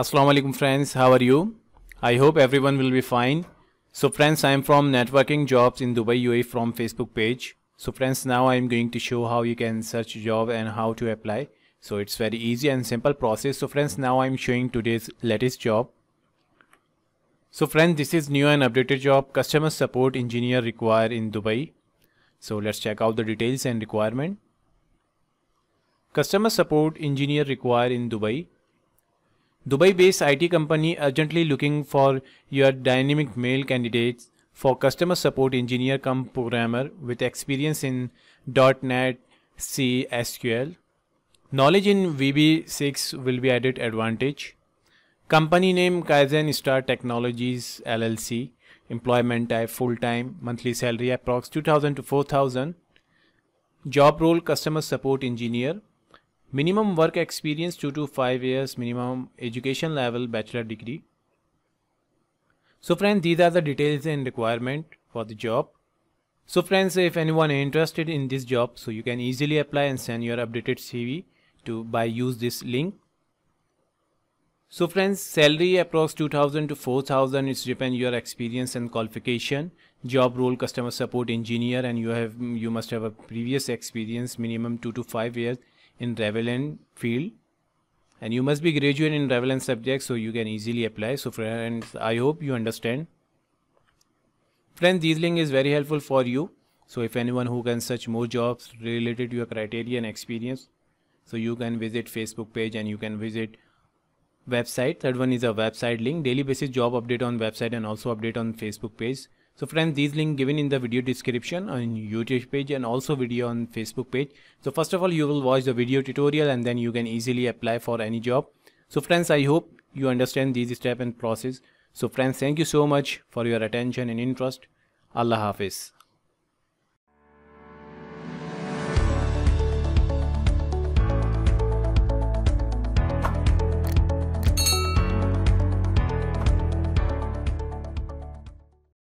Assalamu alaikum friends, how are you? I hope everyone will be fine. So friends, I am from Networking Jobs in Dubai UAE from Facebook page. So friends, now I am going to show how you can search job and how to apply. So it's very easy and simple process. So friends, now I am showing today's latest job. So friends, this is new and updated job customer support engineer required in Dubai. So let's check out the details and requirement. Customer support engineer required in Dubai Dubai-based IT company urgently looking for your dynamic male candidates for customer support engineer cum programmer with experience in .NET, C, SQL. Knowledge in VB6 will be added advantage. Company name Kaizen Star Technologies LLC. Employment type full-time, monthly salary approx 2000 to 4000. Job role customer support engineer minimum work experience 2 to 5 years minimum education level bachelor degree so friends these are the details and requirement for the job so friends if anyone is interested in this job so you can easily apply and send your updated cv to by use this link so friends, salary approx 2000 to 4000 is depend your experience and qualification, job role customer support engineer and you have you must have a previous experience minimum 2 to 5 years in relevant field and you must be graduate in relevant subject so you can easily apply so friends i hope you understand friends this link is very helpful for you so if anyone who can search more jobs related to your criteria and experience so you can visit facebook page and you can visit website third one is a website link daily basis job update on website and also update on facebook page so friends, these link given in the video description on YouTube page and also video on Facebook page. So first of all, you will watch the video tutorial and then you can easily apply for any job. So friends, I hope you understand these step and process. So friends, thank you so much for your attention and interest. Allah Hafiz.